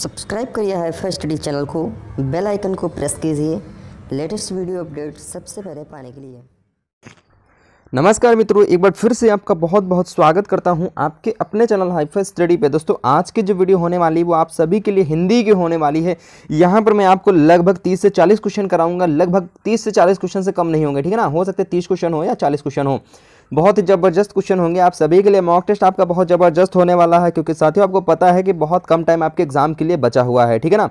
subscribe करिए high first study channel को bell icon को प्रेस कीजिए लेटेस्ट वीडियो अपडेट सबसे पहले पाने के लिए नमस्कार मित्रों एक बार फिर से आपका बहुत बहुत स्वागत करता हूं आपके अपने चैनल हाइफर स्टडी पे दोस्तों आज की जो वीडियो होने वाली है वो आप सभी के लिए हिंदी की होने वाली है यहां पर मैं आपको लगभग 30 से 40 क्वेश्चन कराऊंगा लगभग 30 से 40 क्वेश्चन से कम नहीं होंगे ठीक है ना हो सकते तीस क्वेश्चन हो या चालीस क्वेश्चन हो बहुत ही ज़बरदस्त क्वेश्चन होंगे आप सभी के लिए मॉक टेस्ट आपका बहुत ज़बरदस्त होने वाला है क्योंकि साथियों आपको पता है कि बहुत कम टाइम आपके एग्ज़ाम के लिए बचा हुआ है ठीक है ना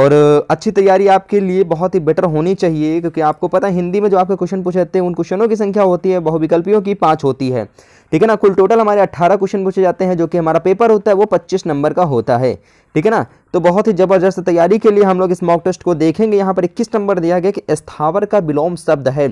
और अच्छी तैयारी आपके लिए बहुत ही बेटर होनी चाहिए क्योंकि आपको पता है हिंदी में जो आपके क्वेश्चन पूछे जाते हैं उन क्वेश्चनों की संख्या होती है बहुविकल्पियों की पाँच होती है ठीक है ना कुल टोटल हमारे अट्ठारह क्वेश्चन पूछे जाते हैं जो कि हमारा पेपर होता है वो पच्चीस नंबर का होता है ठीक है ना तो बहुत ही ज़बरदस्त तैयारी के लिए हम लोग इस मॉक टेस्ट को देखेंगे यहाँ पर इक्कीस नंबर दिया गया कि स्थावर का विलोम शब्द है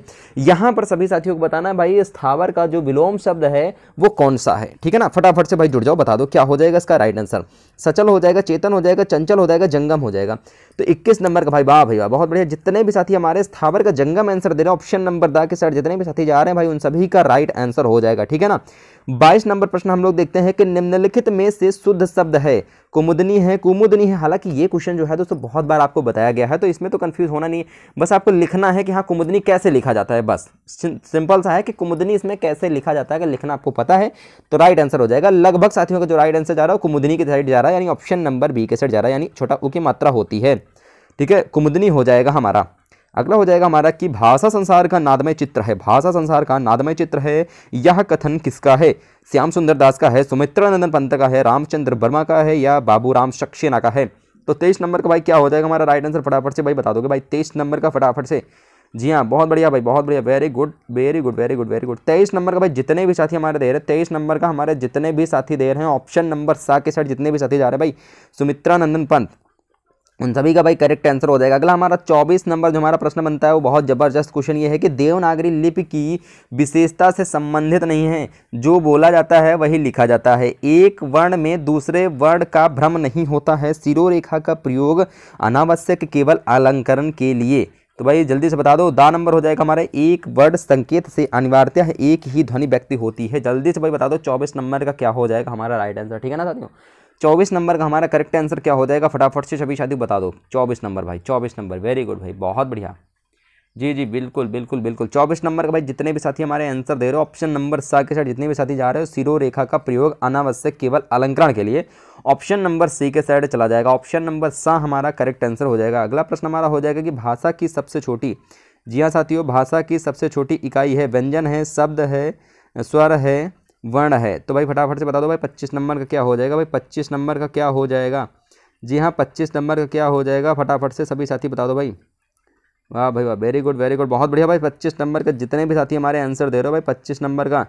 यहाँ पर सभी साथियों को बताना भाई स्थावर का जो विलोम शब्द है वो कौन सा है ठीक है ना फटाफट से भाई जुड़ जाओ बता दो क्या हो जाएगा इसका राइट आंसर सचल हो जाएगा चेतन हो जाएगा चंचल हो जाएगा जंगम हो जाएगा तो इक्कीस नंबर का भाई वाह भाई वाह बहुत बढ़िया जितने भी साथी हमारे स्थावर का जंगम आंसर दे रहे ऑप्शन नंबर दा के सर जितने भी साथी जा रहे हैं भाई उन सभी का राइट आंसर हो जाएगा ठीक है ना बाईस नंबर प्रश्न हम लोग देखते हैं कि निम्नलिखित में से शुद्ध शब्द है कुमुदनी है कुमुदनी है हालांकि ये क्वेश्चन जो है दोस्तों बहुत बार आपको बताया गया है तो इसमें तो कंफ्यूज होना नहीं बस आपको लिखना है कि हाँ कुमुदनी कैसे लिखा जाता है बस सिंपल सा है कि कुमुदनी इसमें कैसे लिखा जाता है अगर लिखना आपको पता है तो राइट आंसर हो जाएगा लगभग साथियों का जो राइट आंसर जा रहा है कुमुदनी की साइड जा रहा है यानी ऑप्शन नंबर बी के साइड जा रहा है यानी छोटा ऊ की मात्रा होती है ठीक है कुमुदनी हो जाएगा हमारा अगला हो जाएगा हमारा कि भाषा संसार का नादमय चित्र है भाषा संसार का नादमय चित्र है यह कथन किसका है श्याम सुंदर दास का है सुमित्रा नंदन पंत का है रामचंद्र वर्मा का है या बाबू राम सक्सेना का है तो तेईस नंबर का भाई क्या हो जाएगा हमारा राइट आंसर फटाफट से भाई बता दोगे भाई तेईस नंबर का फटाफट से जी हाँ बहुत बढ़िया भाई बहुत बढ़िया very good very good very good very good तेईस नंबर का भाई जितने भी साथी हमारे दे रहे हैं तेईस नंबर का हमारे जितने भी साथी दे रहे हैं ऑप्शन नंबर सा के साथ जितने भी साथी जा रहे हैं भाई सुमित्रा नंदन पंत उन सभी का भाई करेक्ट आंसर हो जाएगा अगला हमारा 24 नंबर जो हमारा प्रश्न बनता है वो बहुत ज़बरदस्त क्वेश्चन ये है कि देवनागरी लिपि की विशेषता से संबंधित नहीं है जो बोला जाता है वही लिखा जाता है एक वर्ण में दूसरे वर्ण का भ्रम नहीं होता है सिरोरेखा का प्रयोग अनावश्यक केवल अलंकरण के लिए तो भाई जल्दी से बता दो दा नंबर हो जाएगा हमारे एक वर्ड संकेत से अनिवार्य है एक ही ध्वनि व्यक्ति होती है जल्दी से भाई बता दो चौबीस नंबर का क्या हो जाएगा हमारा राइट आंसर ठीक है ना साथियों चौबीस नंबर का हमारा करेक्ट आंसर क्या हो जाएगा फटाफट से सभी शादी बता दो चौबीस नंबर भाई चौबीस नंबर वेरी गुड भाई बहुत बढ़िया जी जी बिल्कुल बिल्कुल बिल्कुल चौबीस नंबर का भाई जितने भी साथी हमारे आंसर दे रहे हो ऑप्शन नंबर सा के साथ जितने भी साथी जा रहे हो सिरो रेखा का प्रयोग अनावश्यक केवल अलंकरण के लिए ऑप्शन नंबर सी के साइड चला जाएगा ऑप्शन नंबर सा हमारा करेक्ट आंसर हो जाएगा अगला प्रश्न हमारा हो जाएगा कि भाषा की सबसे छोटी जी हाँ साथियों भाषा की सबसे छोटी इकाई है व्यंजन है शब्द है स्वर है वर्ण है तो भाई फटाफट से बता दो भाई पच्चीस नंबर का क्या हो जाएगा भाई पच्चीस नंबर का क्या हो जाएगा जी हाँ पच्चीस नंबर का क्या हो जाएगा फटाफट से सभी साथी बता दो भाई वाह भाई वाह वेरी गुड वेरी गुड बहुत बढ़िया भाई पच्चीस नंबर का जितने भी साथी हमारे आंसर दे रहे हो भाई पच्चीस नंबर का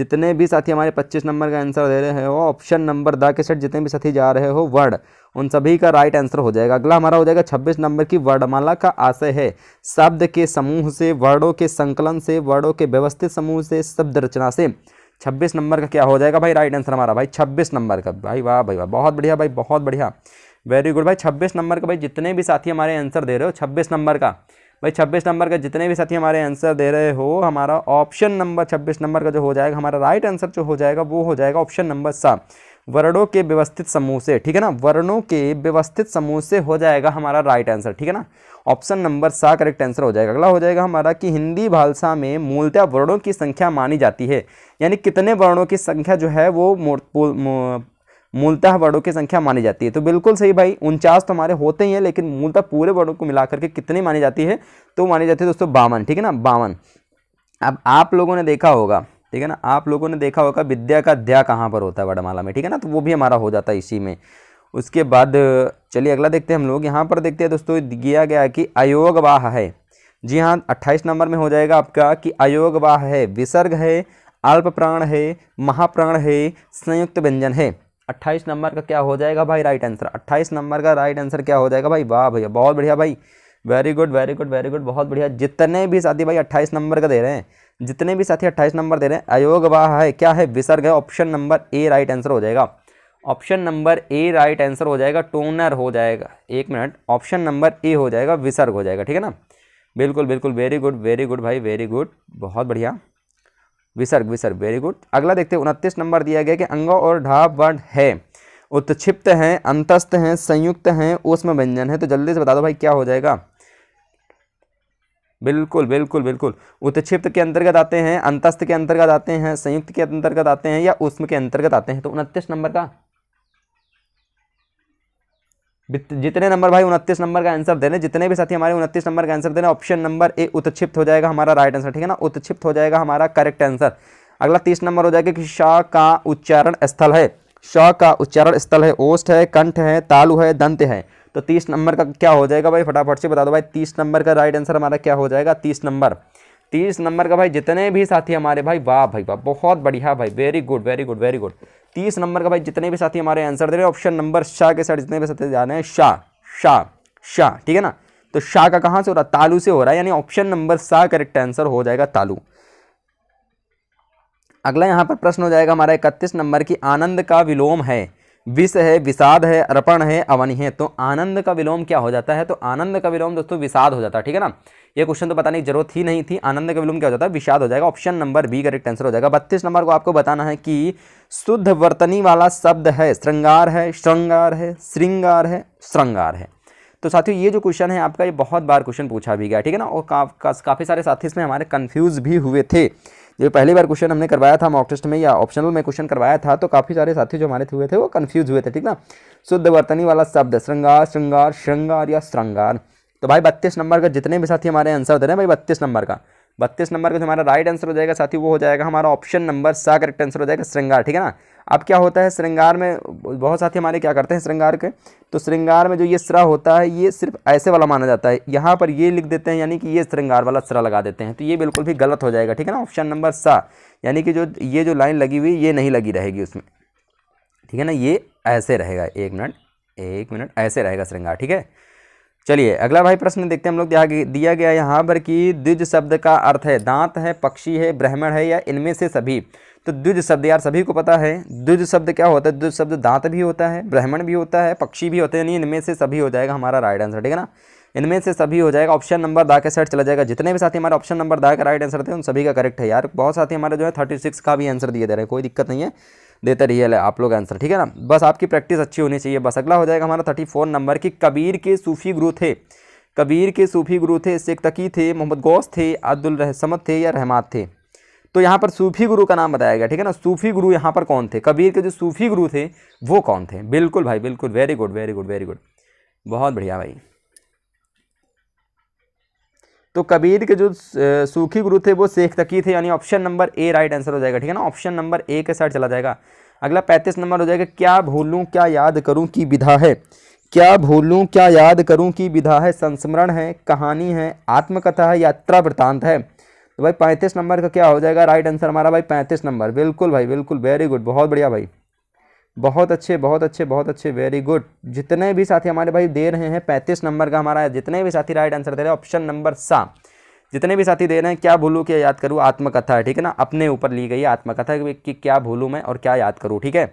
जितने भी साथी हमारे पच्चीस नंबर का आंसर दे रहे हैं वो ऑप्शन नंबर द के सेट जितने भी साथी जा रहे हो वर्ड उन सभी का राइट आंसर हो जाएगा अगला हमारा हो जाएगा छब्बीस नंबर की वर्णमाला का आशय है शब्द के समूह से वर्णों के संकलन से वर्णों के व्यवस्थित समूह से शब्द रचना से छब्बीस नंबर का क्या हो जाएगा भाई राइट आंसर हमारा भाई छब्बीस नंबर का भाई वाह भाई वाह बहुत बढ़िया भाई बहुत बढ़िया वेरी गुड भाई छब्बीस नंबर का भाई जितने भी साथी हमारे आंसर दे रहे हो छब्बीस नंबर का भाई छब्बीस नंबर का जितने भी साथी हमारे आंसर दे रहे हो हमारा ऑप्शन नंबर छब्बीस नंबर का जो हो जाएगा हमारा राइट आंसर जो हो जाएगा वो हो जाएगा ऑप्शन नंबर सा वर्णों के व्यवस्थित समूह से ठीक है ना वर्णों के व्यवस्थित समूह से हो जाएगा हमारा राइट आंसर ठीक है ना ऑप्शन नंबर सा करेक्ट आंसर हो जाएगा अगला हो जाएगा हमारा कि हिंदी भाषा में मूलतः वर्णों की संख्या मानी जाती है यानी कितने वर्णों की संख्या जो है वो मूलतः वर्णों की संख्या मानी जाती है तो बिल्कुल सही भाई उनचास तो हमारे होते ही हैं लेकिन मूलतः पूरे वर्णों को मिलाकर के कितनी मानी जाती है तो मानी जाती है दोस्तों बावन ठीक है ना बावन अब आप लोगों ने देखा होगा ठीक है ना आप लोगों ने देखा होगा विद्या का ध्या कहाँ पर होता है वर्णमाला में ठीक है ना तो वो भी हमारा हो जाता है इसी में उसके बाद चलिए अगला देखते हैं हम लोग यहाँ पर देखते हैं दोस्तों दिया गया कि अयोगवाह है जी हाँ अट्ठाईस नंबर में हो जाएगा आपका कि अयोगवाह है विसर्ग है अल्प प्राण है महाप्राण है संयुक्त व्यंजन है अट्ठाईस नंबर का क्या हो जाएगा भाई राइट आंसर अट्ठाईस नंबर का राइट आंसर क्या हो जाएगा भाई वाह भैया बहुत बढ़िया भाई very good very good very good बहुत बढ़िया जितने भी साथी भाई अट्ठाईस नंबर का दे रहे हैं जितने भी साथी अट्ठाईस नंबर दे रहे हैं अयोगवाह है क्या है विसर्ग है option number A right answer हो जाएगा option number A right answer हो जाएगा टोनर हो जाएगा एक मिनट ऑप्शन नंबर ए हो जाएगा विसर्ग हो जाएगा ठीक है ना बिल्कुल बिल्कुल वेरी गुड वेरी गुड भाई वेरी गुड बहुत बढ़िया विसर्ग विसर्ग वेरी गुड अगला देखते हैं उनतीस नंबर दिया गया कि अंग और ढाब वर्ड है उत्क्षिप्त हैं अंतस्थ हैं संयुक्त हैं उसमें व्यंजन है तो जल्दी से बता दो भाई क्या हो जाएगा बिल्कुल बिल्कुल बिल्कुल उत्क्षिप्त के अंतर्गत आते हैं अंतस्थ के अंतर्गत आते हैं संयुक्त के अंतर्गत आते हैं या उसमें के अंतर्गत आते हैं तो उनतीस नंबर का जितने नंबर भाई उनतीस नंबर का आंसर देने जितने भी साथी हमारे उनतीस नंबर का आंसर देने ऑप्शन नंबर ए उत्क्षिप्त हो जाएगा हमारा राइट आंसर ठीक है ना उत्क्षिप्त हो जाएगा हमारा करेक्ट आंसर अगला तीस नंबर हो जाएगा कि शाह का उच्चारण स्थल है शाह का उच्चारण स्थल है ओष्ठ है कंठ है तालु है दंत है तो तीस नंबर का क्या हो जाएगा भाई फटाफट से बता दो भाई तीस नंबर का राइट आंसर हमारा क्या हो जाएगा तीस नंबर तीस नंबर का भाई जितने भी साथी हमारे भाई वाह भाई वाह बहुत बढ़िया भाई very good very good very good तीस नंबर का भाई जितने भी साथी हमारे आंसर दे रहे ऑप्शन नंबर शाह के साथ जितने भी साथी जा रहे हैं शाह शाह शाह ठीक है ना तो शाह का कहाँ से हो रहा है तालू से हो रहा है यानी ऑप्शन नंबर शाह करेक्ट आंसर हो जाएगा तालू अगला यहाँ पर प्रश्न हो जाएगा हमारा इकतीस नंबर की आनंद का विलोम है विष है विषाद है अर्पण है अवनि है तो आनंद का विलोम क्या हो जाता है तो आनंद का विलोम दोस्तों विषाद हो जाता है ठीक है ना ये क्वेश्चन तो बताने की जरूरत ही नहीं थी आनंद का विलोम क्या हो जाता है विषाद हो जाएगा option number B correct answer हो जाएगा बत्तीस नंबर को आपको बताना है कि शुद्ध वर्तनी वाला शब्द है श्रृंगार है श्रृंगार है श्रृंगार है श्रृंगार है तो साथियों ये जो क्वेश्चन है आपका ये बहुत बार क्वेश्चन पूछा भी गया ठीक है ना और काफ़ी सारे साथी इसमें हमारे कन्फ्यूज़ भी हुए थे जो पहली बार क्वेश्चन हमने करवाया था मॉक टेस्ट में या ऑप्शनल में क्वेश्चन करवाया था तो काफ़ी सारे साथी जो हमारे हुए थे वो कन्फ्यूज हुए थे ठीक ना शुद्ध वर्तनी वाला शब्द श्रृंगार श्रृंगार श्रृंगार या श्रृंगार तो भाई बत्तीस नंबर का जितने भी साथी हमारे आंसर दे रहे हैं भाई बत्तीस नंबर का बत्तीस नंबर का जो हमारा राइट आंसर हो जाएगा साथ ही वो हो जाएगा हमारा ऑप्शन नंबर सा करेक्ट आंसर हो जाएगा श्रृंगार ठीक है ना अब क्या होता है श्रृंगार में बहुत साथी हमारे क्या करते हैं श्रृंगार के तो श्रृंगार में जो ये स्रा होता है ये सिर्फ ऐसे वाला माना जाता है यहाँ पर ये लिख देते हैं यानी कि ये श्रृंगार वाला स्रा लगा देते हैं तो ये बिल्कुल भी गलत हो जाएगा ठीक है ना ऑप्शन नंबर सा यानी कि जो ये जो लाइन लगी हुई ये नहीं लगी रहेगी उसमें ठीक है ना ये ऐसे रहेगा एक मिनट एक मिनट ऐसे रहेगा श्रृंगार ठीक है चलिए अगला भाई प्रश्न देखते हैं हम लोग दिया गया यहाँ पर कि द्विज शब्द का अर्थ है दांत है पक्षी है ब्राह्मण है या इनमें से सभी तो द्विज शब्द यार सभी को पता है द्विज शब्द क्या होता है द्विज शब्द दांत भी होता है ब्राह्मण भी होता है पक्षी भी होते हैं नहीं इनमें से सभी हो जाएगा हमारा राइट आंसर ठीक है ना इनमें से सभी हो जाएगा ऑप्शन नंबर दा के साइड चला जाएगा जितने भी साथी हमारे ऑप्शन नंबर दा का राइट आंसर थे उन सभी का करेक्ट है यार बहुत साथी हमारे जो है थर्टी सिक्स का भी आंसर दिए दे रहे हैं कोई दिक्कत नहीं है देते रहिए आप लोग आंसर ठीक है ना बस आपकी प्रैक्टिस अच्छी होनी चाहिए बस अगला हो जाएगा हमारा थर्टी फोर नंबर कि कबीर के सूफी गुरु थे कबीर के सूफी गुरु थे शेख तकी थे मोहम्मद गौस थे अब्दुल रहसमत थे या रहमात थे तो यहाँ पर सूफी गुरु का नाम बताया गया ठीक है ना सूफी गुरु यहाँ पर कौन थे कबीर के जो सूफी गुरु थे वो कौन थे बिल्कुल भाई बिल्कुल very good very good very good बहुत बढ़िया भाई तो कबीर के जो सूखी गुरु थे वो शेख तकी थे यानी option number A right answer हो जाएगा ठीक है ना ऑप्शन नंबर ए के साइड चला जाएगा अगला पैंतीस नंबर हो जाएगा क्या भूलूँ क्या याद करूँ की विधा है क्या भूलूँ क्या याद करूँ की विधा है संस्मरण है कहानी है आत्मकथा है यात्रा वृतांत है तो भाई पैंतीस नंबर का क्या हो जाएगा राइट आंसर हमारा भाई पैंतीस नंबर बिल्कुल भाई बिल्कुल वेरी गुड बहुत बढ़िया भाई बहुत अच्छे बहुत अच्छे बहुत अच्छे वेरी गुड जितने भी साथी हमारे भाई दे रहे हैं पैंतीस नंबर का हमारा जितने भी साथी राइट आंसर दे रहे हैं ऑप्शन नंबर सा जितने भी साथी दे रहे हैं क्या भूलूँ क्या याद करूँ आत्मकथा है ठीक है ना अपने ऊपर ली गई आत्मकथा कि क्या भूलूँ मैं और क्या याद करूँ ठीक है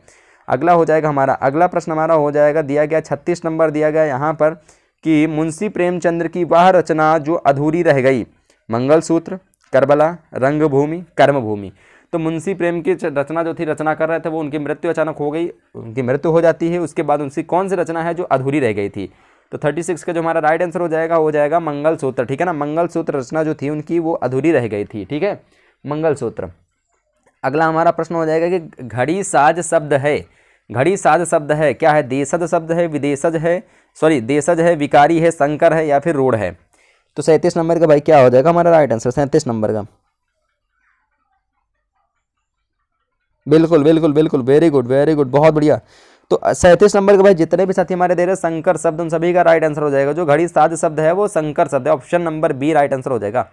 अगला हो जाएगा हमारा अगला प्रश्न हमारा हो जाएगा दिया गया छत्तीस नंबर दिया गया यहाँ पर कि मुंशी प्रेमचंद्र की वह रचना जो अधूरी रह गई मंगलसूत्र करबला रंगभूमि कर्मभूमि तो मुंशी प्रेम की रचना जो थी रचना कर रहे थे वो उनकी मृत्यु अचानक हो गई उनकी मृत्यु हो जाती है उसके बाद उनकी कौन सी रचना है जो अधूरी रह गई थी तो थर्टी सिक्स का जो हमारा राइट आंसर हो जाएगा हो जाएगा मंगलसूत्र ठीक है ना मंगलसूत्र रचना जो थी उनकी वो अधूरी रह गई थी ठीक है मंगलसूत्र अगला हमारा प्रश्न हो जाएगा कि घड़ी साज शब्द है घड़ी साज शब्द है क्या है देशज शब्द है विदेशज है सॉरी देशज है विकारी है शंकर है या फिर रोड है तो सैंतीस नंबर का भाई क्या हो जाएगा हमारा राइट आंसर सैंतीस नंबर का बिल्कुल बिल्कुल बिल्कुल वेरी गुड वेरी गुड बहुत बढ़िया तो सैंतीस नंबर के भाई जितने भी साथी हमारे दे रहे शंकर शब्द उन सभी का राइट आंसर हो जाएगा जो घड़ी साध शब्द है वो शंकर शब्द है option number B right answer हो जाएगा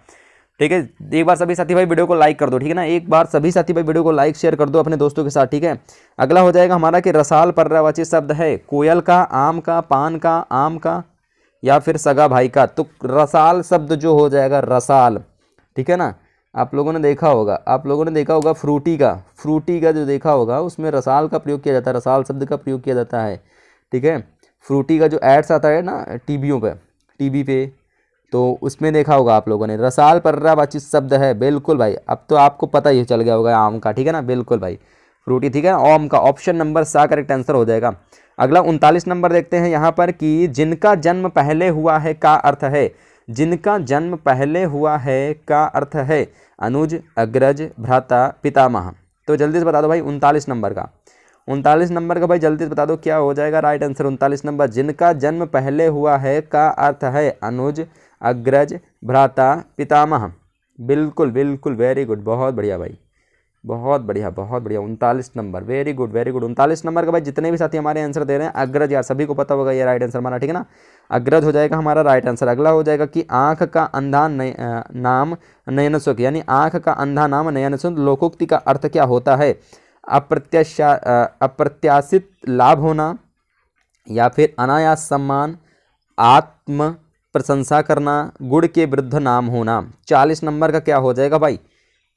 ठीक है एक बार सभी साथी भाई वीडियो को लाइक कर दो ठीक है ना एक बार सभी साथी भाई वीडियो को लाइक शेयर कर दो अपने दोस्तों के साथ ठीक है अगला हो जाएगा हमारा कि रसाल पर्रावाची शब्द है कोयल का आम का पान का आम का या फिर सगा भाई का तो रसाल शब्द जो हो जाएगा रसाल ठीक है ना आप लोगों ने देखा होगा आप लोगों ने देखा होगा फ्रूटी का फ्रूटी का जो देखा होगा उसमें रसाल का प्रयोग किया जाता है रसाल शब्द का प्रयोग किया जाता है ठीक है फ्रूटी का जो एड्स आता है ना वी पर टीवी पे तो उसमें देखा होगा आप लोगों ने रसाल पर्रावाची शब्द है बिल्कुल भाई अब तो आपको पता ही चल गया होगा आम का ठीक है ना बिल्कुल भाई फ्रूटी ठीक है ओम का ऑप्शन नंबर सा करेक्ट आंसर हो जाएगा अगला उनतालीस नंबर देखते हैं यहाँ पर कि जिनका जन्म पहले हुआ है का अर्थ है जिनका जन्म पहले हुआ है का अर्थ है अनुज अग्रज भ्राता पितामह तो जल्दी से बता दो भाई उनतालीस नंबर का उनतालीस नंबर का भाई जल्दी से बता दो क्या हो जाएगा राइट आंसर उनतालीस नंबर जिनका जन्म पहले हुआ है का अर्थ है अनुज अग्रज भ्राता पितामह बिल्कुल बिल्कुल वेरी गुड बहुत बढ़िया भाई बहुत बढ़िया बहुत बढ़िया उनतालीस number very good very good उनतालीस नंबर का भाई जितने भी साथी हमारे आंसर दे रहे हैं अग्रज यार सभी को पता होगा ये राइट आंसर हमारा ठीक है ना अग्रज हो जाएगा हमारा राइट आंसर अगला हो जाएगा कि आँख का अंधा नय, नाम नयन सुख यानी आँख का अंधा नाम नयन सुख लोकोक्ति का अर्थ क्या होता है अप्रत्याशा अप्रत्याशित लाभ होना या फिर अनायास सम्मान आत्म प्रशंसा करना गुड़ के वृद्ध नाम होना चालीस नंबर का क्या हो जाएगा भाई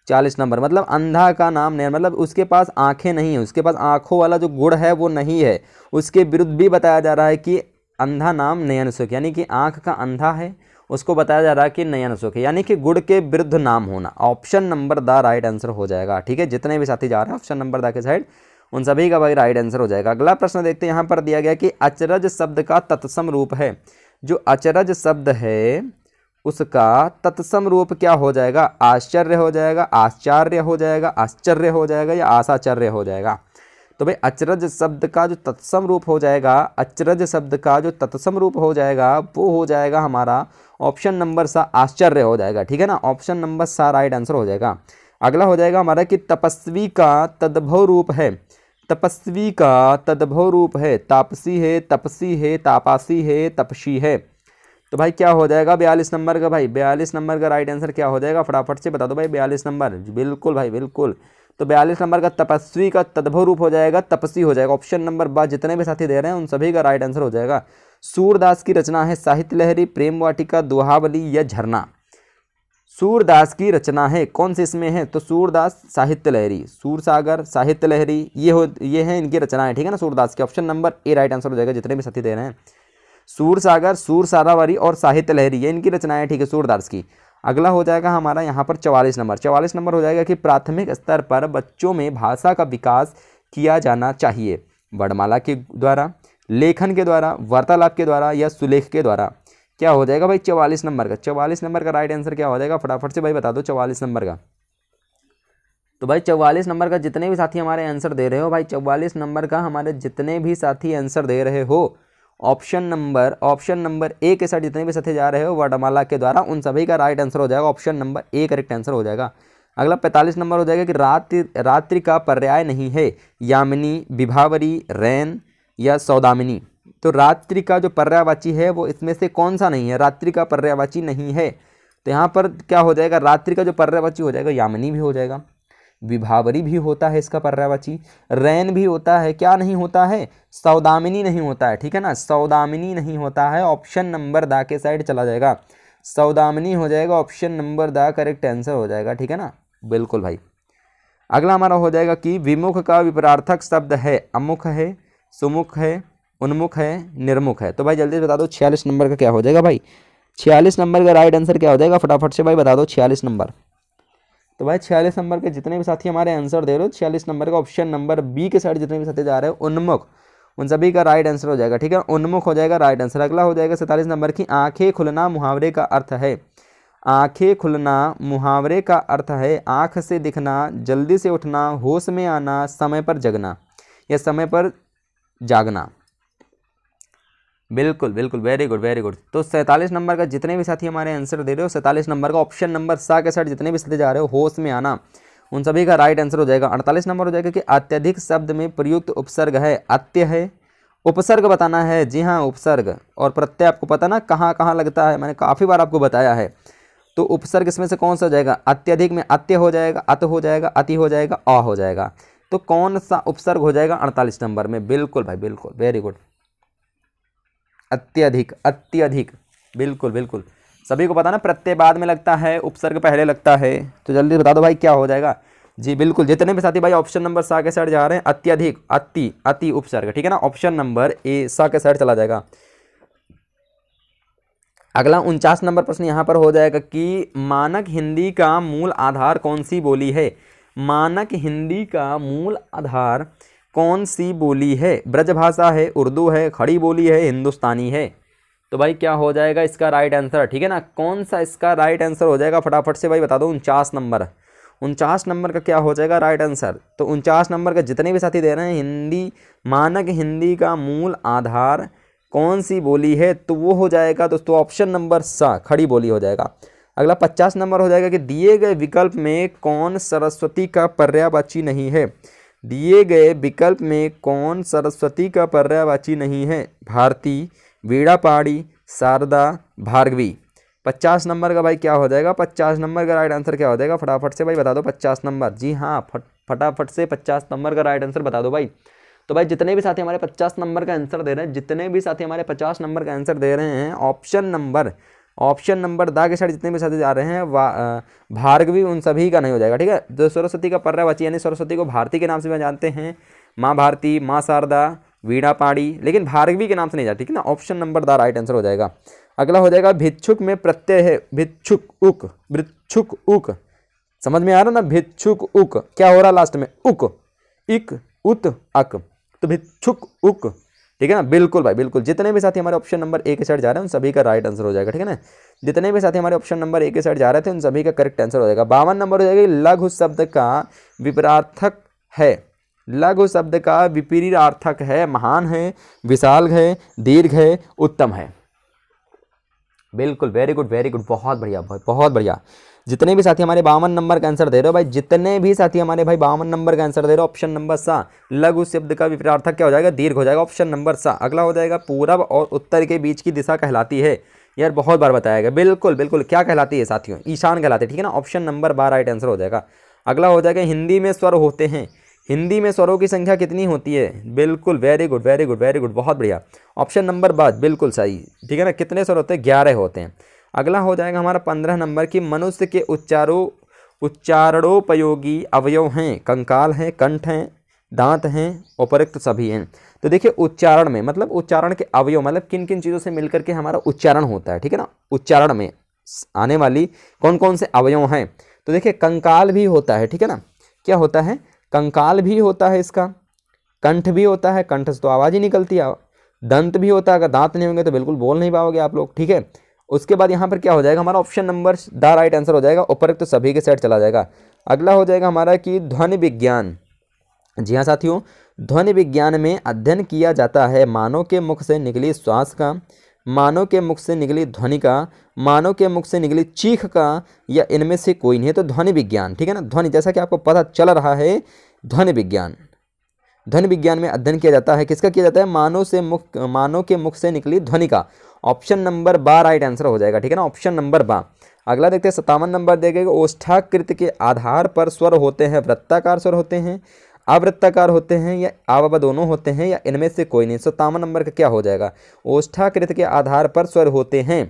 चालीस नंबर मतलब अंधा का नाम नहीं मतलब उसके पास आंखें नहीं है उसके पास आँखों वाला जो गुड़ है वो नहीं है उसके विरुद्ध भी बताया जा रहा है कि अंधा नाम नयन सुख यानी कि आँख का अंधा है उसको बताया जा रहा है कि नयन सुख यानी कि गुड़ के विरुद्ध नाम होना ऑप्शन नंबर द राइट आंसर हो जाएगा ठीक है जितने भी साथी जा रहे हैं ऑप्शन नंबर द के साइड उन सभी का भाई राइट आंसर हो जाएगा अगला प्रश्न देखते हैं यहाँ पर दिया गया कि अचरज शब्द का तत्सम रूप है जो अचरज शब्द है उसका तत्सम रूप क्या हो जाएगा आश्चर्य हो जाएगा आश्चर्य हो जाएगा आश्चर्य हो जाएगा या आशाचर्य हो जाएगा तो भाई अचरज शब्द का जो तत्सम रूप हो जाएगा अचरज शब्द का जो तत्सम रूप हो जाएगा वो हो जाएगा हमारा ऑप्शन नंबर सा आश्चर्य हो जाएगा ठीक है ना ऑप्शन नंबर सा राइट आंसर हो जाएगा अगला हो जाएगा हमारा कि तपस्वी का तद्भव रूप है तपस्वी का तद्भव रूप है तापसी है तपसी है तापासी है तपसी है तो भाई क्या हो जाएगा बयालीस नंबर का भाई बयालीस नंबर का राइट आंसर क्या हो जाएगा फटाफट से बता दो भाई बयालीस नंबर बिल्कुल भाई बिल्कुल तो बयालीस नंबर का तपस्वी का तद्भव रूप हो जाएगा तपस्वी हो जाएगा ऑप्शन नंबर बाद जितने भी साथी दे रहे हैं उन सभी का राइट आंसर हो जाएगा सूरदास की रचना है साहित्य लहरी प्रेम वाटिका दोहावली या झरना सूरदास की रचना है कौन से इसमें है तो सूरदास साहित्य लहरी सूरसागर साहित्य लहरी ये हो ये है इनकी रचना है ठीक है ना सूरदास के option number A right answer हो जाएगा जितने भी साथी दे रहे हैं सूर सागर सूर सारावारी और साहित्य लहरी ये इनकी रचनाएं ठीक है सूरदास की अगला हो जाएगा हमारा यहाँ पर चवालीस नंबर चवालीस नंबर हो जाएगा कि प्राथमिक स्तर पर बच्चों में भाषा का विकास किया जाना चाहिए वर्णमाला के द्वारा लेखन के द्वारा वार्तालाप के द्वारा या सुलेख के द्वारा क्या हो जाएगा भाई चवालीस नंबर का चवालीस नंबर का राइट आंसर क्या हो जाएगा फटाफट से भाई बता दो चवालीस नंबर का तो भाई चवालीस नंबर का जितने भी साथी हमारे आंसर दे रहे हो भाई चवालीस नंबर का हमारे जितने भी साथी आंसर दे रहे हो option number option number A के साथ जितने भी सथे जा रहे हो वर्डमाला के द्वारा उन सभी का राइट आंसर हो जाएगा option number A correct answer हो जाएगा अगला पैंतालीस नंबर हो जाएगा कि रात्रि रात्रि का पर्याय नहीं है यामिनी विभावरी रैन या सौदामिनी तो रात्रि का जो पर्यावाची है वो इसमें से कौन सा नहीं है रात्रि का पर्यावाची नहीं है तो यहाँ पर क्या हो जाएगा रात्रि का जो पर्यावाची हो जाएगा यामिनी भी हो जाएगा विभावरी भी होता है इसका पर्यावाची रैन भी होता है क्या नहीं होता है सौदामिनी नहीं होता है ठीक है ना सौदामिनी नहीं होता है ऑप्शन नंबर दा के साइड चला जाएगा सौदामिनी हो जाएगा ऑप्शन नंबर दा करेक्ट आंसर हो जाएगा ठीक है ना बिल्कुल भाई अगला हमारा हो जाएगा कि विमुख का विपरार्थक शब्द है अमुख है सुमुख है उन्मुख है निर्मुख है तो भाई जल्दी से बता दो छियालीस नंबर का क्या हो जाएगा भाई छियालीस नंबर का राइट आंसर क्या हो जाएगा फटाफट से भाई बता दो छियालीस नंबर तो भाई छियालीस नंबर के जितने भी साथी हमारे आंसर दे रहे हो छियालीस नंबर का ऑप्शन नंबर बी के साइड जितने भी साथी जा रहे हैं उन्मुख उन सभी का राइट आंसर हो जाएगा ठीक है उन्मुख हो जाएगा राइट आंसर अगला हो जाएगा सैंतालीस नंबर की आंखें खुलना मुहावरे का अर्थ है आंखें खुलना मुहावरे का अर्थ है आँख से दिखना जल्दी से उठना होश में आना समय पर जगना या समय पर जागना बिल्कुल बिल्कुल वेरी गुड वेरी गुड तो सैंतालीस नंबर का जितने भी साथी हमारे आंसर दे रहे हो सैंतालीस नंबर का ऑप्शन नंबर सा के साथ जितने भी साथी जा रहे हो होश में आना उन सभी का राइट आंसर हो जाएगा अड़तालीस नंबर हो जाएगा कि अत्यधिक शब्द में प्रयुक्त उपसर्ग है अत्य है उपसर्ग बताना है जी हाँ उपसर्ग और प्रत्यय आपको पता ना कहाँ कहाँ लगता है मैंने काफ़ी बार आपको बताया है तो उपसर्ग इसमें से कौन सा हो जाएगा अत्यधिक में अत्य हो जाएगा अत हो जाएगा अति हो जाएगा अ हो जाएगा तो कौन सा उपसर्ग हो जाएगा अड़तालीस नंबर में बिल्कुल भाई बिल्कुल वेरी गुड अत्यधिक अत्यधिक बिल्कुल बिल्कुल सभी को पता ना प्रत्यय बाद में लगता है उपसर्ग पहले लगता है तो जल्दी बता दो भाई क्या हो जाएगा जी बिल्कुल जितने भी साथी भाई ऑप्शन नंबर सा के साइड जा रहे हैं अत्यधिक अति अति उपसर्ग ठीक है ना ऑप्शन नंबर ए सा के साइड चला जाएगा अगला उनचास नंबर प्रश्न यहाँ पर हो जाएगा कि मानक हिंदी का मूल आधार कौन सी बोली है मानक हिंदी का मूल आधार कौन सी बोली है ब्रजभाषा है उर्दू है खड़ी बोली है हिंदुस्तानी है तो भाई क्या हो जाएगा इसका राइट आंसर ठीक है ना कौन सा इसका राइट आंसर हो जाएगा फटाफट से भाई बता दो उनचास नंबर उनचास नंबर का क्या हो जाएगा राइट आंसर तो उनचास नंबर का जितने भी साथी दे रहे हैं हिंदी मानक हिंदी का मूल आधार कौन सी बोली है तो वो हो जाएगा दोस्तों ऑप्शन नंबर सा खड़ी बोली हो जाएगा अगला पचास नंबर हो जाएगा कि दिए गए विकल्प में कौन सरस्वती का पर्यावची नहीं है दिए गए विकल्प में कौन सरस्वती का पर्यावाची नहीं है भारती वीड़ा पहाड़ी शारदा भार्गवी पचास नंबर का भाई क्या हो जाएगा पचास नंबर का राइट आंसर क्या हो जाएगा फटाफट से भाई बता दो पचास नंबर जी हाँ फट फटाफट से पचास नंबर का राइट आंसर बता दो भाई तो भाई जितने भी साथी हमारे पचास नंबर का आंसर दे रहे हैं जितने भी साथी हमारे पचास नंबर का आंसर दे रहे हैं ऑप्शन नंबर ऑप्शन नंबर दा के साइड जितने भी शादी जा रहे हैं भार्गवी उन सभी का नहीं हो जाएगा ठीक है जो सरस्वती का पर्रा बची यानी सरस्वती को भारती के नाम से भी जानते हैं माँ भारती माँ शारदा वीणा पाड़ी लेकिन भार्गवी के नाम से नहीं जाती ठीक है ना ऑप्शन नंबर दा राइट आंसर हो जाएगा अगला हो जाएगा भिक्षुक में प्रत्यय है भिक्षुक उक भिक्षुक उक समझ में आ रहा ना भिक्षुक उक क्या हो रहा लास्ट में उक इक उत अक तो भिक्षुक उक ठीक है ना बिल्कुल भाई बिल्कुल जितने भी साथी हमारे ऑप्शन नंबर ए के साइड जा रहे हैं उन सभी का राइट आंसर हो जाएगा ठीक है ना जितने भी साथी हमारे ऑप्शन नंबर ए के साइड जा रहे थे उन सभी का करेक्ट आंसर हो जाएगा बावन नंबर हो जाएगा लघु शब्द का विपरार्थक है लघु शब्द का विपरीरार्थक है महान है विशाल है दीर्घ है उत्तम है बिल्कुल वेरी गुड वेरी गुड बहुत बढ़िया बहुत बहुत बढ़िया जितने भी साथी हमारे बावन नंबर का आंसर दे रहे हो भाई जितने भी साथी हमारे भाई बावन नंबर का आंसर दे रहे हो ऑप्शन नंबर सा लघु शब्द का विपरार्थक क्या हो जाएगा दीर्घ हो जाएगा ऑप्शन नंबर सा अगला हो जाएगा पूरब और उत्तर के बीच की दिशा कहलाती है यार बहुत बार बताया गया बिल्कुल बिल्कुल क्या कहलाती है साथियों ईशान कहलाती है ठीक है ना ऑप्शन नंबर बार राइट आंसर हो जाएगा अगला हो जाएगा हिंदी में स्वर होते हैं हिंदी में स्वरों की संख्या कितनी होती है बिल्कुल very good very good very good बहुत बढ़िया ऑप्शन नंबर बाद बिल्कुल सही ठीक है ना कितने स्वर होते हैं ग्यारह होते हैं अगला हो जाएगा हमारा पंद्रह नंबर की मनुष्य के उच्चारो उच्चारणोपयोगी अवयव हैं कंकाल हैं कंठ हैं दांत हैं उपरुक्त सभी हैं तो देखिए उच्चारण में मतलब उच्चारण के अवयव मतलब किन किन चीज़ों से मिलकर के हमारा उच्चारण होता है ठीक है ना उच्चारण में आने वाली कौन कौन से अवयव हैं तो देखिए कंकाल भी होता है ठीक है ना क्या होता है कंकाल भी होता है इसका कंठ भी होता है कंठ से तो आवाज़ ही निकलती है दंत भी होता है अगर दांत नहीं होंगे तो बिल्कुल बोल नहीं पाओगे आप लोग ठीक है उसके बाद यहाँ पर क्या हो जाएगा हमारा ऑप्शन नंबर द राइट आंसर हो जाएगा उपरोक्त तो सभी के सेट चला जाएगा अगला हो जाएगा हमारा कि ध्वनि विज्ञान जी हाँ साथियों ध्वनि विज्ञान में अध्ययन किया जाता है मानव के मुख से निकली श्वास का मानव के मुख से निकली ध्वनि का मानव के मुख से निकली चीख का या इनमें से कोई नहीं है तो ध्वनि विज्ञान ठीक है ना ध्वनि जैसा कि आपको पता चल रहा है ध्वनि विज्ञान ध्वनि विज्ञान में अध्ययन किया जाता है किसका किया जाता है मानव से मुख मानव के मुख से निकली ध्वनि का ऑप्शन नंबर बा राइट आंसर हो जाएगा ठीक है ना ऑप्शन नंबर बा अगला देखते हैं सत्तावन नंबर देखेगा ओष्ठाकृत के आधार पर स्वर होते हैं वृत्ताकार स्वर होते हैं अवृत्ताकार होते हैं या आवाब दोनों होते हैं या इनमें से कोई नहीं सत्तावन नंबर का क्या हो जाएगा ओष्ठाकृत के आधार पर स्वर होते हैं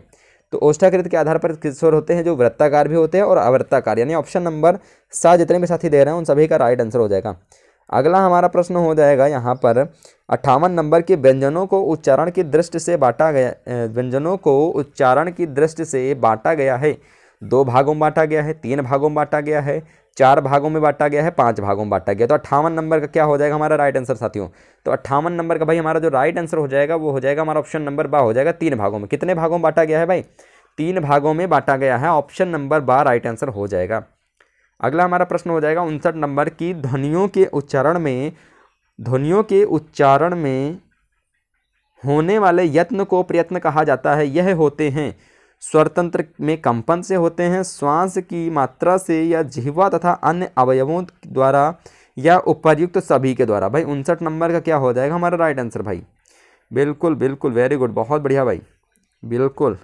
तो ओष्ठाकृत के आधार पर स्वर होते हैं जो वृत्ताकार भी होते हैं और अवृत्ताकार यानी ऑप्शन नंबर सात जितने भी साथी दे रहे हैं उन सभी का राइट आंसर हो जाएगा अगला हमारा प्रश्न हो जाएगा यहाँ पर अट्ठावन नंबर के व्यंजनों को उच्चारण की दृष्टि से बांटा गया व्यंजनों को उच्चारण की दृष्टि से बांटा गया है दो भागों में बांटा गया है तीन भागों में बांटा गया है चार भागों में बांटा गया है पांच भागों में बांटा गया तो अट्ठावन नंबर का क्या हो जाएगा हमारा राइट आंसर साथियों तो अट्ठावन नंबर का भाई हमारा जो राइट आंसर हो जाएगा वो हो जाएगा हमारा ऑप्शन नंबर बा हो जाएगा तीन भागों में कितने भागों में बांटा गया है भाई तीन भागों में बांटा गया है ऑप्शन नंबर बा राइट आंसर हो जाएगा अगला हमारा प्रश्न हो जाएगा उनसठ नंबर की ध्वनियों के उच्चारण में ध्वनियों के उच्चारण में होने वाले यत्न को प्रयत्न कहा जाता है यह होते हैं स्वरतंत्र में कंपन से होते हैं श्वास की मात्रा से या जिहवा तथा अन्य अवयवों द्वारा या उपर्युक्त सभी के द्वारा भाई उनसठ नंबर का क्या हो जाएगा हमारा राइट आंसर भाई बिल्कुल बिल्कुल वेरी गुड बहुत बढ़िया भाई बिल्कुल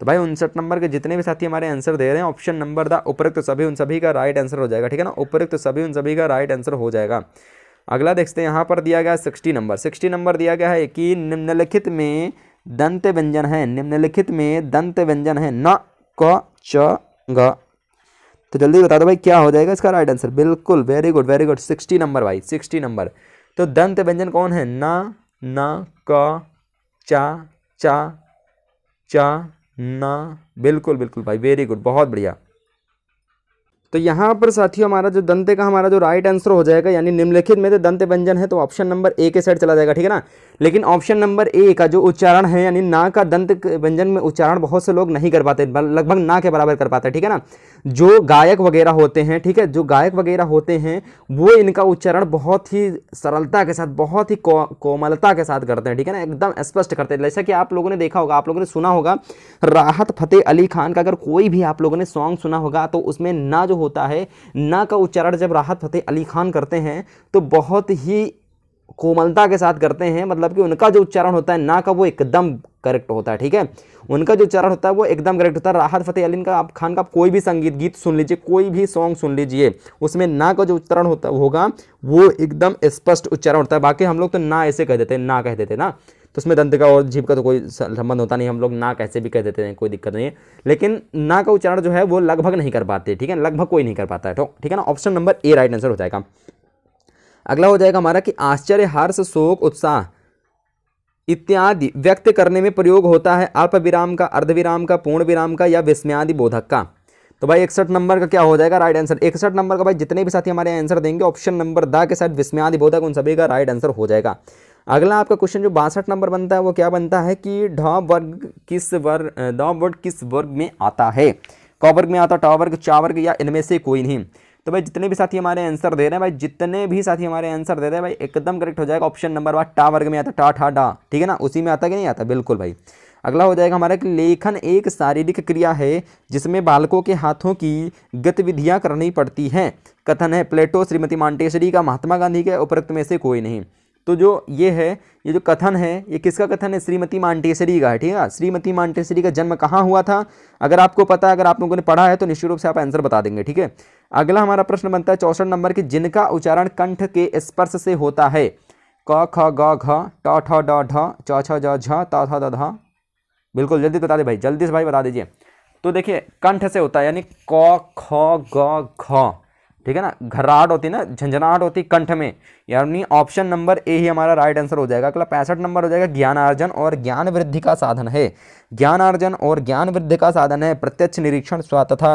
तो भाई उनसठ नंबर के जितने भी साथी हमारे आंसर दे रहे हैं ऑप्शन नंबर द उपरुक्त सभी उन सभी का राइट आंसर हो जाएगा ठीक है ना उपरुक्त सभी उन सभी का राइट आंसर हो जाएगा अगला देखते हैं यहाँ पर दिया गया सिक्सटी नंबर सिक्सटी नंबर दिया गया है कि निम्नलिखित में दंत व्यंजन है निम्नलिखित में दंत व्यंजन है न क च ग तो जल्दी बता दो भाई क्या हो जाएगा इसका राइट आंसर बिल्कुल very good very good sixty number भाई सिक्सटी नंबर तो दंत व्यंजन कौन है न न क चा चा चा ना बिल्कुल बिल्कुल भाई वेरी गुड बहुत बढ़िया तो यहाँ पर साथियों हमारा जो दंते का हमारा जो राइट आंसर हो जाएगा यानी निम्नलिखित में तो दंते व्यंजन है तो ऑप्शन नंबर ए के साइड चला जाएगा ठीक है ना लेकिन ऑप्शन नंबर ए का जो उच्चारण है यानी ना का दंत व्यंजन में उच्चारण बहुत से लोग नहीं कर पाते लगभग ना के बराबर कर पाते ठीक है ना जो गायक वगैरह होते हैं ठीक है जो गायक वगैरह होते हैं वो इनका उच्चारण बहुत ही सरलता के साथ बहुत ही कोमलता के साथ करते हैं ठीक है ना एकदम स्पष्ट करते हैं जैसा कि आप लोगों ने देखा होगा आप लोगों ने सुना होगा राहत फतेह अली खान का अगर कोई भी आप लोगों ने सॉन्ग सुना होगा तो उसमें ना जो होता है ना का उच्चारण जब राहत फतेह अली खान करते हैं तो बहुत ही कोमलता के साथ करते हैं मतलब कि उनका जो उच्चारण होता है ना का वो एकदम करेक्ट होता है ठीक है उनका जो उच्चारण होता है वो एकदम करेक्ट होता है राहत फतेह अली का आप खान का आप कोई भी संगीत गीत सुन लीजिए कोई भी सॉन्ग सुन लीजिए उसमें ना का जो उच्चारण होता होगा वो एकदम स्पष्ट उच्चारण होता है बाकी हम लोग तो ना ऐसे कह देते हैं ना कह देते ना तो उसमें दंत का और जीभ का तो कोई संबंध होता नहीं हम लोग ना कैसे भी कह देते हैं कोई दिक्कत नहीं है लेकिन ना का उच्चारण जो है वो लगभग नहीं कर पाते ठीक है लगभग कोई नहीं कर पाता है तो ठीक है ना option number A right answer हो जाएगा अगला हो जाएगा हमारा कि आश्चर्य हर्ष शोक उत्साह इत्यादि व्यक्त करने में प्रयोग होता है अल्प विराम का अर्धविराम का पूर्ण विराम का या विस्मयादि बोधक का तो भाई इकसठ नंबर का क्या हो जाएगा राइट आंसर इकसठ नंबर का भाई जितने भी साथी हमारे आंसर देंगे ऑप्शन नंबर दा के साथ विस्मयादि बोधक उन सभी का राइट आंसर हो जाएगा अगला आपका क्वेश्चन जो बासठ नंबर बनता है वो क्या बनता है कि ढ वर्ग किस वर्ग ढ वर्ग किस वर्ग में आता है क वर्ग में आता है वर्ग चा वर्ग या इनमें से कोई नहीं तो भाई जितने भी साथी हमारे आंसर दे रहे हैं भाई जितने भी साथी हमारे आंसर दे रहे हैं भाई एकदम करेक्ट हो जाएगा ऑप्शन नंबर वन टा वर्ग में आता टा ठा डा ठीक है ना उसी में आता कि नहीं आता बिल्कुल भाई अगला हो जाएगा हमारा कि लेखन एक शारीरिक क्रिया है जिसमें बालकों के हाथों की गतिविधियाँ करनी पड़ती हैं कथन है प्लेटो श्रीमती मांटेश्वरी का महात्मा गांधी के उपरक्त में से कोई नहीं तो जो ये है ये जो कथन है ये किसका कथन है श्रीमती मांटेसरी का है ठीक है श्रीमती मांटेसरी का जन्म कहाँ हुआ था अगर आपको पता है अगर आप लोगों ने पढ़ा है तो निश्चित रूप से आप आंसर बता देंगे ठीक है अगला हमारा प्रश्न बनता है चौसठ नंबर की जिनका उच्चारण कंठ के स्पर्श से होता है क ख ग घ ठ ड ढ च छ ज झ त थ द ध बिल्कुल जल्दी बता दे भाई जल्दी से भाई बता दीजिए तो देखिए कंठ से होता है यानी क ख ग घ ठीक है ना घर्राहट होती है ना झंझनाहट होती कंठ में यानी ऑप्शन नंबर ए ही हमारा राइट आंसर हो जाएगा अगला पैंसठ नंबर हो जाएगा ज्ञानार्जन और ज्ञान वृद्धि का साधन है ज्ञानार्जन और ज्ञान वृद्धि का साधन है प्रत्यक्ष निरीक्षण स्व तथा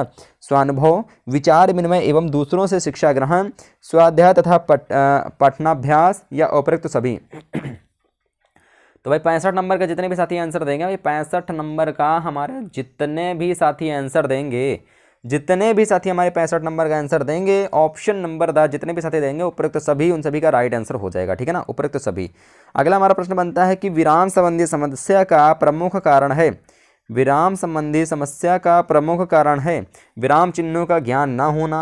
स्वानुभव विचार विनिमय एवं दूसरों से शिक्षा ग्रहण स्वाध्याय तथा पठनाभ्यास या उपरुक्त सभी तो भाई पैंसठ नंबर का जितने भी साथी आंसर देंगे भाई पैंसठ नंबर का हमारे जितने भी साथी आंसर देंगे जितने भी साथी हमारे पैंसठ नंबर का आंसर देंगे ऑप्शन नंबर दस जितने भी साथी देंगे उपरोक्त तो सभी उन सभी का राइट आंसर हो जाएगा ठीक है ना उपरोक्त तो सभी अगला हमारा प्रश्न बनता है कि विराम संबंधी समस्या का प्रमुख कारण है विराम संबंधी समस्या का प्रमुख कारण है विराम चिन्हों का ज्ञान ना होना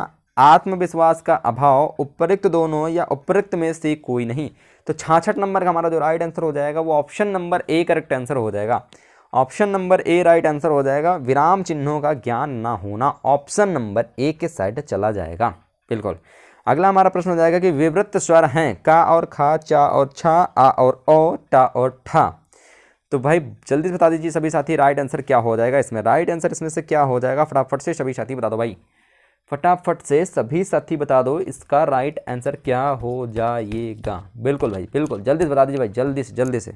आत्मविश्वास का अभाव उपरुक्त दोनों या उपरुक्त में से कोई नहीं तो छाछठ नंबर का हमारा जो राइट आंसर हो जाएगा वो option number A correct answer हो जाएगा option number A right answer हो जाएगा विराम चिन्हों का ज्ञान ना होना ऑप्शन नंबर ए के साइड चला जाएगा बिल्कुल अगला हमारा प्रश्न हो जाएगा कि विवृत्त स्वर हैं का और खा चा और छा आ और ओ टा और ठा तो भाई जल्दी से बता दीजिए सभी साथी राइट आंसर क्या हो जाएगा इसमें राइट आंसर इसमें से क्या हो जाएगा फटाफट से सभी साथी बता दो भाई फटाफट से सभी साथी बता दो इसका राइट आंसर क्या हो जाएगा बिल्कुल भाई बिल्कुल जल्दी से बता दीजिए भाई जल्दी से जल्दी से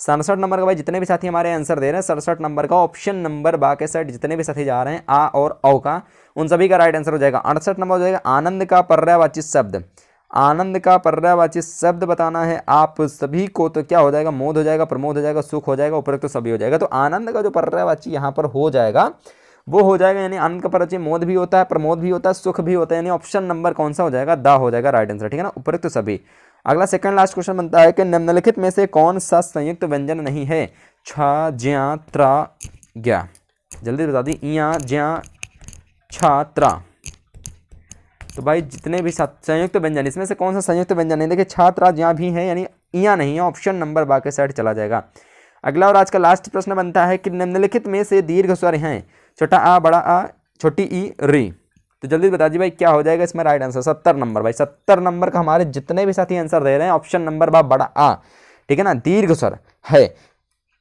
सड़सठ नंबर का भाई जितने भी साथी हमारे आंसर दे रहे हैं सड़सठ नंबर का ऑप्शन नंबर बाके साइड जितने भी साथी जा रहे हैं आ और औ का उन सभी का राइट आंसर हो जाएगा अड़सठ नंबर हो जाएगा आनंद का पर्यावाचित शब्द आनंद का पर्यावाचित शब्द बताना है आप सभी को तो क्या हो जाएगा मोद हो जाएगा प्रमोद हो जाएगा सुख हो जाएगा उपरोक्त तो सभी हो जाएगा तो आनंद का जो पर्यावाची यहाँ पर हो जाएगा वो हो जाएगा यानी आनंद का पर्यावाची मोद भी होता है प्रमोद भी होता है सुख भी होता है यानी ऑप्शन नंबर कौन सा हो जाएगा द हो जाएगा राइट आंसर ठीक है ना उपरोक्त सभी अगला सेकंड लास्ट क्वेश्चन बनता है कि निम्नलिखित में से कौन सा संयुक्त व्यंजन नहीं है छा ज्या त्रा ग्या जल्दी बता दी इया ज्या छा त्रा तो भाई जितने भी संयुक्त व्यंजन इसमें से कौन सा संयुक्त व्यंजन है देखिए छात्रा ज्या भी है यानी इया नहीं है ऑप्शन नंबर बा के साइड चला जाएगा अगला और आज का लास्ट प्रश्न बनता है कि निम्नलिखित में से दीर्घ स्वर हैं छोटा आ बड़ा आ छोटी ई री तो जल्दी बता दीजिए भाई क्या हो जाएगा इसमें राइट आंसर सत्तर नंबर भाई सत्तर नंबर का हमारे जितने भी साथी आंसर दे रहे हैं ऑप्शन नंबर बा बड़ा आ ठीक है ना दीर्घ सर है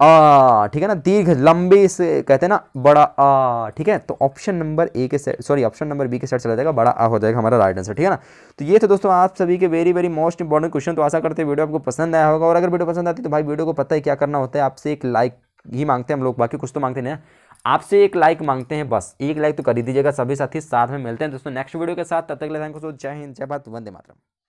आ ठीक है ना दीर्घ लंबी से कहते हैं ना बड़ा आ ठीक है तो ऑप्शन नंबर ए के set sorry option number B के सेट चला जाएगा बड़ा आ हो जाएगा हमारा राइट आंसर ठीक है ना तो ये थे दोस्तों आप सभी के very very most important question तो आशा करते हैं वीडियो आपको पसंद आया होगा और अगर वीडियो पसंद आती तो भाई वीडियो को पता है क्या करना होता है आपसे एक लाइक ही मांगते हैं हम लोग बाकी कुछ तो मांगते नहीं आपसे एक लाइक मांगते हैं बस एक लाइक तो कर ही दीजिएगा सभी साथी साथ में मिलते हैं दोस्तों नेक्स्ट वीडियो के साथ तब तक ले थैंक यू सो जय हिंद जय भारत वंदे मातरम